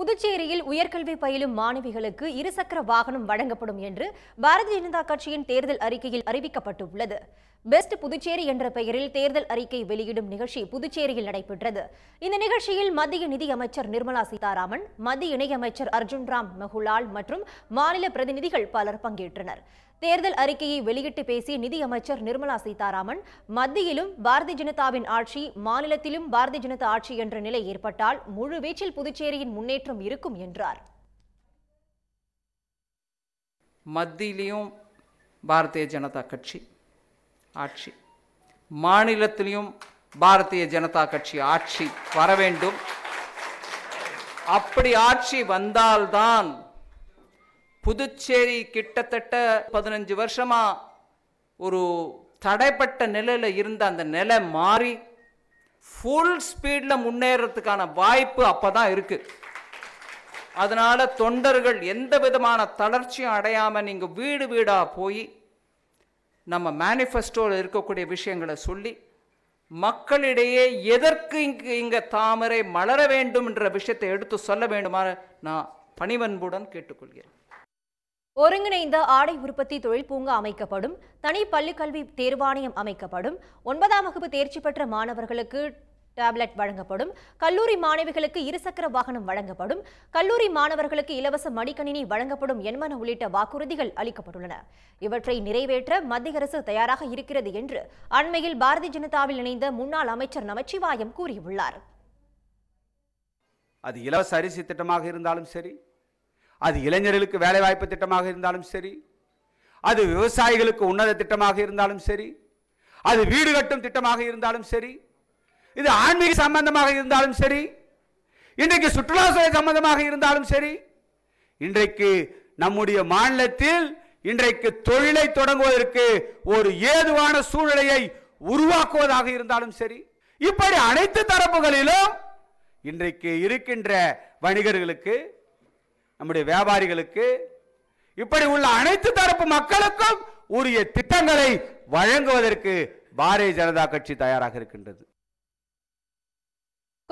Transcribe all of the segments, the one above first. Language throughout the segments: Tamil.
புதுச்சேரியில் உயர்கல்வி பயிலும் மாணவிகளுக்கு இருசக்கர வாகனம் வழங்கப்படும் என்று பாரதிய ஜனதா கட்சியின் தேர்தல் அறிக்கையில் அறிவிக்கப்பட்டுள்ளது பெஸ்ட் புதுச்சேரி என்ற பெயரில் தேர்தல் அறிக்கை வெளியிடும் நிகழ்ச்சி புதுச்சேரியில் நடைபெற்றது இந்த நிகழ்ச்சியில் மத்திய நிதியமைச்சர் நிர்மலா சீதாராமன் மத்திய இணையமைச்சர் அர்ஜுன் ராம் மெஹுலால் மற்றும் மாநில பிரதிநிதிகள் பலர் பங்கேற்றனர் தேர்தல் அறிக்கையை வெளியிட்டு பேசிய நிதியமைச்சர் நிர்மலா சீதாராமன் மத்தியிலும் பாரதிய ஜனதாவின் ஆட்சி மாநிலத்திலும் பாரதிய ஜனதா ஆட்சி என்ற நிலை ஏற்பட்டால் முழுவீச்சில் புதுச்சேரியின் முன்னேற்றம் இருக்கும் என்றார் மத்தியிலையும் பாரதிய ஜனதா கட்சி ஆட்சி மாநிலத்திலையும் பாரதிய ஜனதா கட்சி ஆட்சி வர வேண்டும் அப்படி ஆட்சி வந்தால்தான் புதுச்சேரி கிட்டத்தட்ட பதினஞ்சு வருஷமா ஒரு தடைப்பட்ட நிலையில் இருந்த அந்த நிலை மாறி ஃபுல் ஸ்பீடில் முன்னேறதுக்கான வாய்ப்பு அப்போ தான் இருக்குது அதனால் தொண்டர்கள் எந்த விதமான தளர்ச்சியும் அடையாமல் நீங்கள் வீடு வீடாக போய் நம்ம மேனிஃபெஸ்டோவில் இருக்கக்கூடிய விஷயங்களை சொல்லி மக்களிடையே எதற்கு இங்கு இங்கே தாமரை மலர வேண்டும் என்ற விஷயத்தை எடுத்து சொல்ல வேண்டுமான நான் பணிவன்புடன் கேட்டுக்கொள்கிறேன் ஒருங்கிணைந்த ஆடை உற்பத்தி தொழில் பூங்கா அமைக்கப்படும் தனி பள்ளிக்கல்வி தேர்வாணையம் அமைக்கப்படும் ஒன்பதாம் வகுப்பு தேர்ச்சி பெற்ற மாணவர்களுக்கு டேப்லெட் வழங்கப்படும் கல்லூரி மாணவிகளுக்கு இருசக்கர வாகனம் வழங்கப்படும் கல்லூரி மாணவர்களுக்கு இலவச மடிக்கணினி வழங்கப்படும் என்பன உள்ளிட்ட வாக்குறுதிகள் அளிக்கப்பட்டுள்ளன இவற்றை நிறைவேற்ற மத்திய அரசு தயாராக இருக்கிறது என்று அண்மையில் பாரதிய ஜனதாவில் இணைந்த முன்னாள் அமைச்சர் நமச்சிவாயம் கூறியுள்ளார் அது இலவச அரிசி திட்டமாக இருந்தாலும் சரி அது இளைஞர்களுக்கு வேலைவாய்ப்பு திட்டமாக இருந்தாலும் சரி அது விவசாயிகளுக்கு உன்னத திட்டமாக இருந்தாலும் சரி அது வீடு கட்டும் திட்டமாக இருந்தாலும் சரி இது ஆன்மீக சம்பந்தமாக இருந்தாலும் சரி இன்றைக்கு சுற்றுலாத்துறை சம்பந்தமாக இருந்தாலும் சரி இன்றைக்கு நம்முடைய மாநிலத்தில் இன்றைக்கு தொழிலை தொடங்குவதற்கு ஒரு ஏதுவான சூழ்நிலையை உருவாக்குவதாக இருந்தாலும் சரி இப்படி அனைத்து தரப்புகளிலும் இன்றைக்கு இருக்கின்ற வணிகர்களுக்கு நம்முடைய வியாபாரிகளுக்கு இப்படி உள்ள அனைத்து தரப்பு மக்களுக்கும் உரிய திட்டங்களை வழங்குவதற்கு பாரதிய ஜனதா கட்சி தயாராக இருக்கின்றது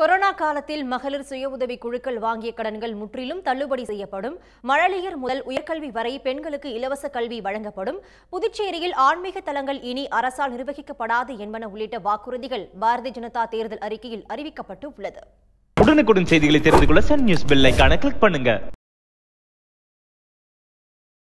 கொரோனா காலத்தில் மகளிர் சுய உதவி குழுக்கள் வாங்கிய கடன்கள் முற்றிலும் தள்ளுபடி செய்யப்படும் மழலையர் முதல் உயர்கல்வி வரை பெண்களுக்கு இலவச கல்வி வழங்கப்படும் புதுச்சேரியில் ஆன்மீக தலங்கள் இனி அரசால் நிர்வகிக்கப்படாது என்பன உள்ளிட்ட வாக்குறுதிகள் பாரதிய ஜனதா தேர்தல் அறிக்கையில் அறிவிக்கப்பட்டு உள்ளது உடனுக்குடன் செய்திகளை தெரிந்து கொள்ள சன் நியூஸ் பெல் கிளிக் பண்ணுங்க